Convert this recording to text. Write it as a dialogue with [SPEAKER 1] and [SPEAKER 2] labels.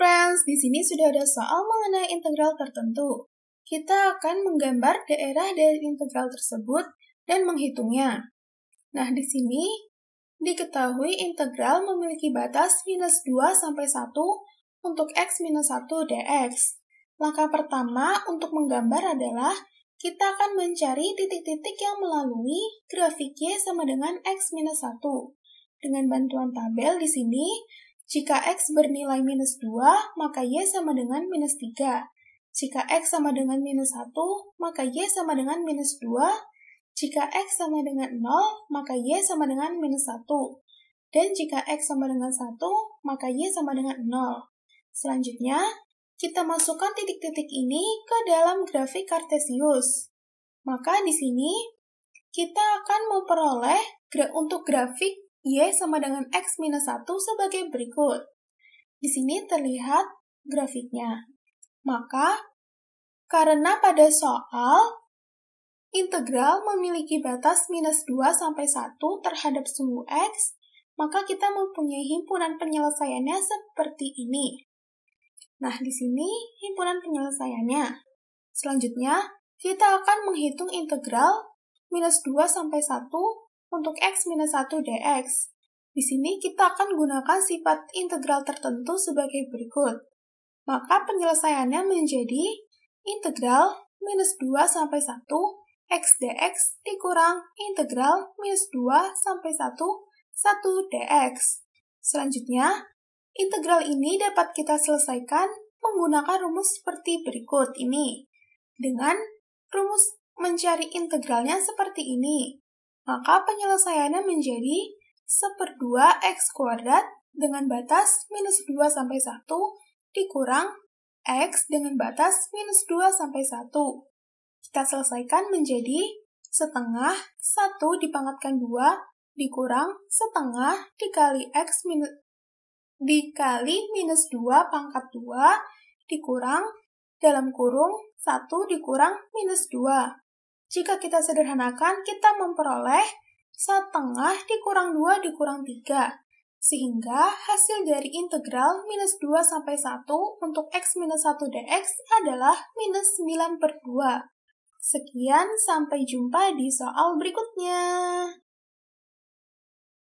[SPEAKER 1] friends, di sini sudah ada soal mengenai integral tertentu. Kita akan menggambar daerah dari integral tersebut dan menghitungnya. Nah, di sini diketahui integral memiliki batas minus 2 sampai 1 untuk x minus 1 dx. Langkah pertama untuk menggambar adalah kita akan mencari titik-titik yang melalui grafik Y sama dengan X minus 1. Dengan bantuan tabel di sini, jika X bernilai minus 2, maka Y sama dengan minus 3. Jika X sama dengan minus 1, maka Y sama dengan minus 2. Jika X sama dengan 0, maka Y sama dengan minus 1. Dan jika X sama dengan 1, maka Y sama dengan 0. Selanjutnya, kita masukkan titik-titik ini ke dalam grafik kartesius. Maka di sini, kita akan memperoleh untuk grafik Y sama dengan X minus 1 sebagai berikut. Di sini terlihat grafiknya. Maka, karena pada soal, integral memiliki batas minus 2 sampai 1 terhadap sumbu X, maka kita mempunyai himpunan penyelesaiannya seperti ini. Nah, di sini himpunan penyelesaiannya. Selanjutnya, kita akan menghitung integral minus 2 sampai 1 untuk x-1 minus dx. Di sini kita akan gunakan sifat integral tertentu sebagai berikut. Maka penyelesaiannya menjadi integral minus 2 sampai 1 x dx dikurang integral minus 2 sampai 1 1 dx. Selanjutnya, integral ini dapat kita selesaikan menggunakan rumus seperti berikut ini. Dengan rumus mencari integralnya seperti ini maka penyelesaiannya menjadi 2 x kuadrat dengan batas minus 2 sampai 1 dikurang x dengan batas minus 2 sampai 1. Kita selesaikan menjadi setengah 1 dipangkatkan 2 dikurang setengah dikali x minus dikali minus 2 pangkat 2 dikurang dalam kurung 1 dikurang minus 2. Jika kita sederhanakan, kita memperoleh setengah dikurang 2 dikurang 3, sehingga hasil dari integral minus 2 sampai 1 untuk x minus 1 dx adalah minus 9 per 2. Sekian, sampai jumpa di soal berikutnya.